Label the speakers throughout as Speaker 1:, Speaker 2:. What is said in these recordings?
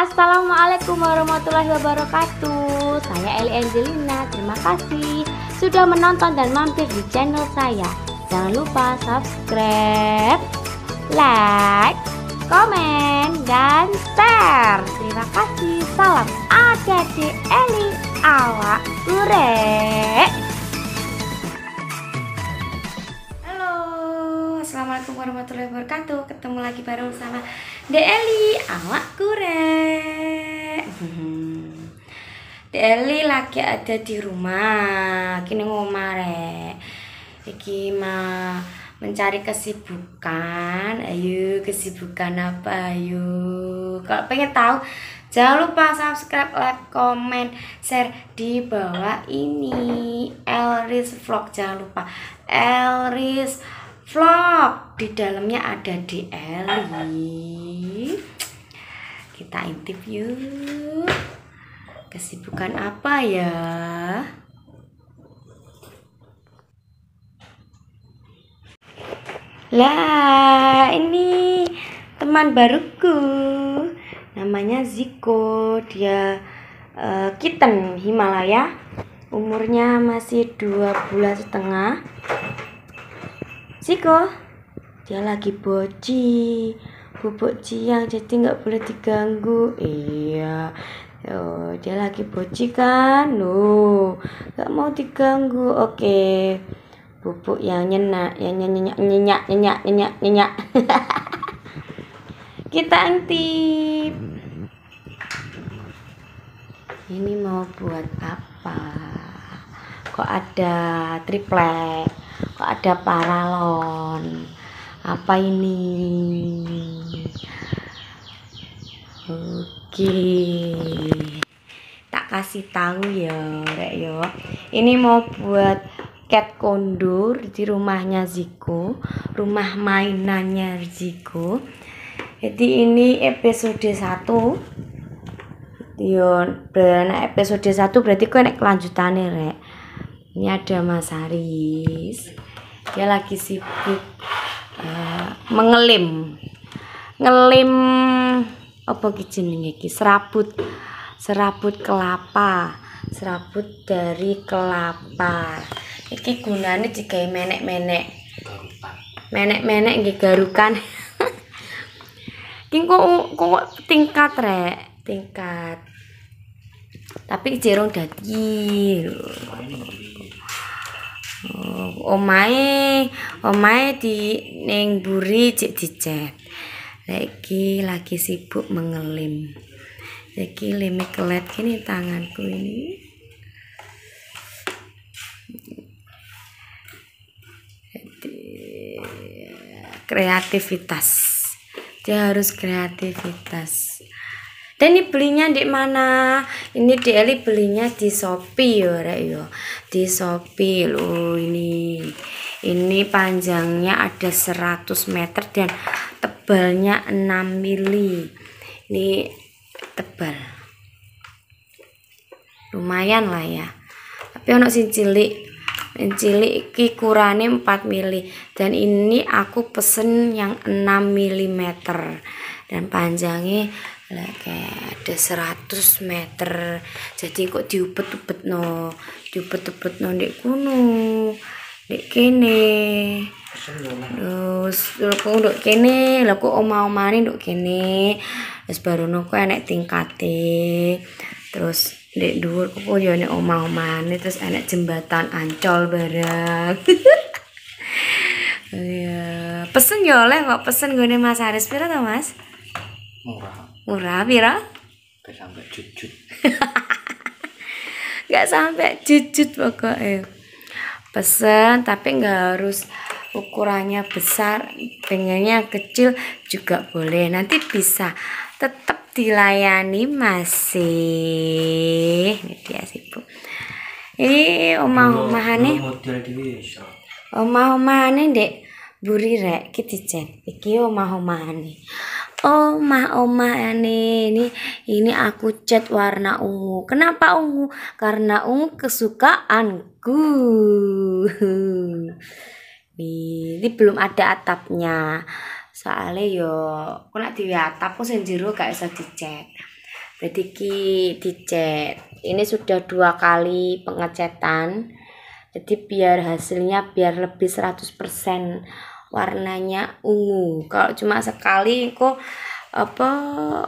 Speaker 1: Assalamualaikum warahmatullahi wabarakatuh Saya Eli Angelina Terima kasih sudah menonton dan mampir di channel saya Jangan lupa subscribe Like Komen Dan share Terima kasih Salam ada Eli Awak Halo. Assalamualaikum warahmatullahi wabarakatuh Ketemu lagi bareng sama Deli Awak Kure Deli lagi ada di rumah kini ngomah rek iki mencari kesibukan ayo kesibukan apa ayo kalau pengen tahu jangan lupa subscribe like comment share di bawah ini Elris vlog jangan lupa Elris vlog di dalamnya ada di Eli kita intip yuk Kesibukan apa ya? Lah, ini teman baruku. Namanya Ziko. Dia uh, kitten Himalaya. Umurnya masih dua bulan setengah. Ziko, dia lagi boci. Bubuk ciang jadi nggak boleh diganggu. Iya, Yo, dia lagi bocikan, kan? Loh, gak mau diganggu. Oke. Bubuk yang nyenak, yang nyenyak, nyenyak, nyenyak, nyenyak, nyenyak. Kita intip. Ini mau buat apa? Kok ada triplek? Kok ada paralon? Apa ini? Oke. Oke. Tak kasih tahu ya, Rek yo. Ya. Ini mau buat cat kondur di rumahnya Ziko, rumah mainannya Ziko. Jadi ini episode 1. Yo, benar episode 1 berarti kok nek kelanjutannya, Rek. Ini ada Mas Aris, Dia lagi sibuk uh, mengelim. Ngelim apa ki jenenge iki serabut serabut kelapa serabut dari kelapa iki gunane digawe menek-menek menek-menek nggih garukan iki kok kok tingkat rek tingkat tapi jerung dadi oh, omahe omahe di neng buri cek dicet lagi lagi sibuk mengelim. Reki limit kelet ini tanganku ini. Jadi kreativitas. Dia harus kreativitas. Dan ini belinya di mana? Ini di Eli belinya di Shopee yo Rek yo. Di Shopee loh ini. Ini panjangnya ada 100 meter dan tebalnya 6 mili ini tebal lumayan lah ya tapi untuk si cilik sing cilik 4 mili dan ini aku pesen yang 6 mm dan panjangnya kayak ada 100 meter jadi kok diupet-upet no diupet-upet no di kuno dek kene terus aku dok kene laku oma omane dok kene terus baru aku enek tingkate terus dek dhuwur aku ya nih oma omane terus enek jembatan ancol bareng Iya, pesen ya oleh kok pesen gue Mas Haris pira tau Mas? Murah. Murah pira? Gak sampai cucut. Gak sampai jujut pokoknya pesen tapi nggak harus ukurannya besar pengennya kecil juga boleh nanti bisa tetap dilayani masih ini dia sih bu ini omah-omahannya omah-omahannya dek buri rek kita cek iki omah ini omah omahane ini ini aku cat warna ungu kenapa ungu karena ungu kesukaanku ini belum ada atapnya soalnya yo aku nak di atap aku sendiri gak bisa dicat jadi ki dicat ini sudah dua kali pengecatan jadi biar hasilnya biar lebih 100% warnanya ungu kalau cuma sekali kok apa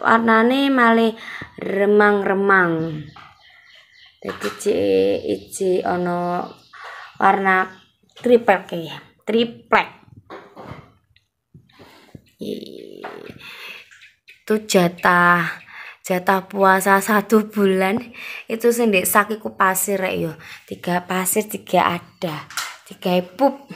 Speaker 1: warnane malah remang-remang jadi iji ono warna triplek ya triplek itu jatah jatah puasa satu bulan itu sendiri sakitku pasir yo tiga pasir tiga ada tiga pup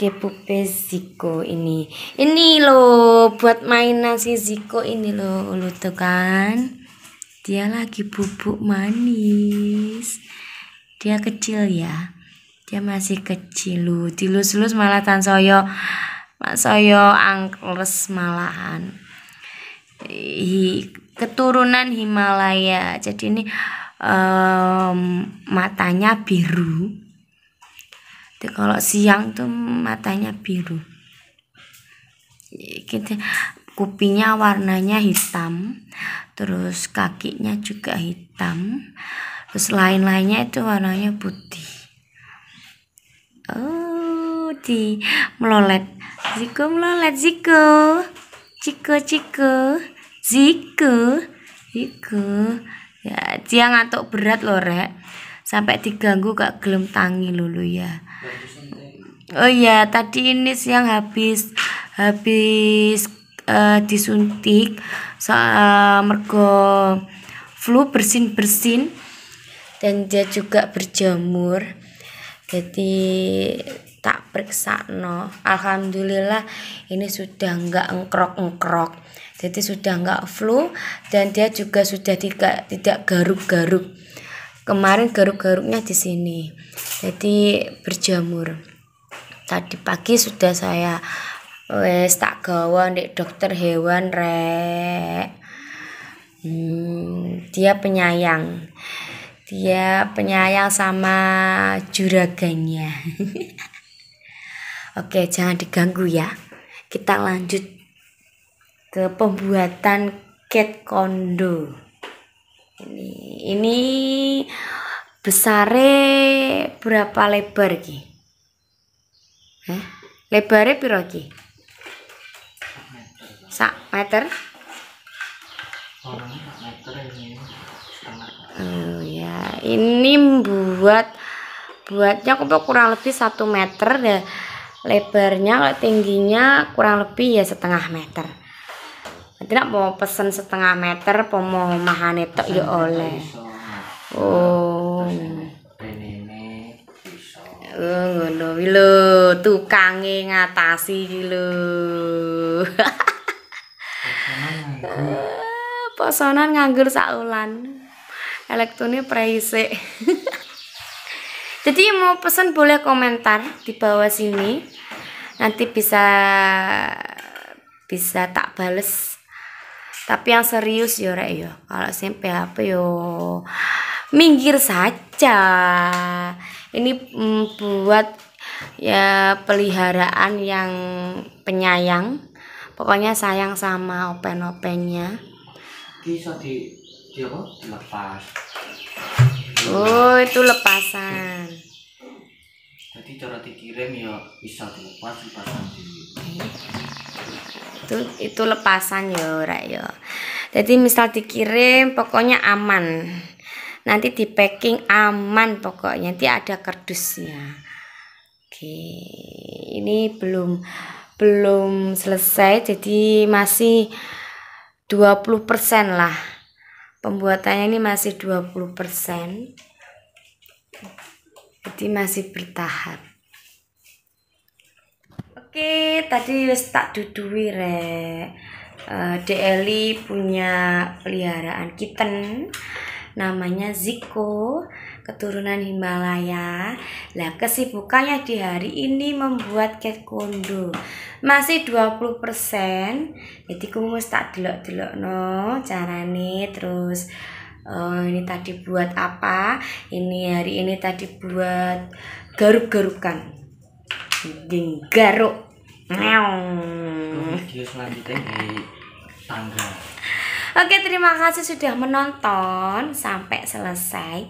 Speaker 1: kepupe Ziko ini. Ini loh buat mainan si Ziko ini loh, lo tuh kan. Dia lagi bubuk manis. Dia kecil ya. Dia masih kecil lu. Dilus-lus malah Mak soyo angkles malahan. Hi, keturunan Himalaya. Jadi ini um, matanya biru itu kalau siang tuh matanya biru kita gitu. kupingnya warnanya hitam terus kakinya juga hitam terus lain-lainnya itu warnanya putih oh di melolet Ziko melolet Ziko ziko ziko, Ziko Ziko ya dia ngantuk berat loh rek sampai diganggu gak gelem tangi lulu ya Ya. Oh iya, tadi ini siang habis habis uh, disuntik soal uh, eh, mergo flu bersin-bersin dan dia juga berjamur. Jadi tak periksa no. Alhamdulillah ini sudah enggak engkrok-engkrok. Jadi sudah enggak flu dan dia juga sudah tidak tidak garuk-garuk kemarin garuk-garuknya di sini jadi berjamur tadi pagi sudah saya wes tak gawa ndek dokter hewan rek hmm, dia penyayang dia penyayang sama juraganya. oke jangan diganggu ya kita lanjut ke pembuatan cat kondo ini ini besare berapa lebar ki eh? lebarnya piro ki sak meter oh ya ini buat buatnya kok kurang lebih satu meter deh lebarnya tingginya kurang lebih ya setengah meter tidak mau pesen setengah meter apa mau mahane tok ya oleh
Speaker 2: oh
Speaker 1: Oh, ngono lho, tukange ngatasi iki lho. Pesanan nganggur saulan. elektronik preise. Jadi mau pesan boleh komentar di bawah sini. Nanti bisa bisa tak bales tapi yang serius yo rek yo kalau sing PHP yo minggir saja ini mm, buat ya peliharaan yang penyayang pokoknya sayang sama open opennya bisa di di apa lepas oh itu lepasan jadi cara dikirim ya bisa dilepas lepasan di itu itu lepasan yo ora yo jadi misal dikirim pokoknya aman nanti di packing aman pokoknya nanti ada kardusnya oke ini belum belum selesai jadi masih 20% lah pembuatannya ini masih 20% jadi masih bertahap Oke, tadi wis tak dudui rek. Uh, eh, Deli punya peliharaan kitten namanya Ziko keturunan Himalaya. Lah kesibukannya di hari ini membuat cat kondo. Masih 20%. Jadi ku mesti tak delok-delok no carane terus uh, ini tadi buat apa? Ini hari ini tadi buat garuk-garukan anjing garuk video selanjutnya di tangga oke terima kasih sudah menonton sampai selesai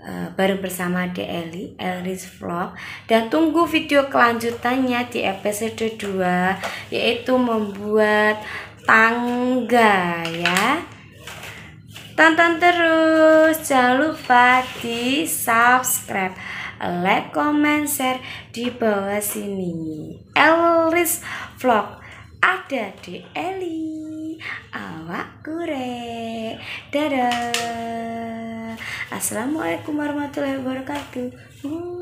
Speaker 1: uh, bareng bersama De Eli, Elris Vlog dan tunggu video kelanjutannya di episode 2 yaitu membuat tangga ya tonton terus jangan lupa di subscribe like, comment, share di bawah sini. Elris Vlog ada di Eli. Awak kure. Dadah. Assalamualaikum warahmatullahi wabarakatuh.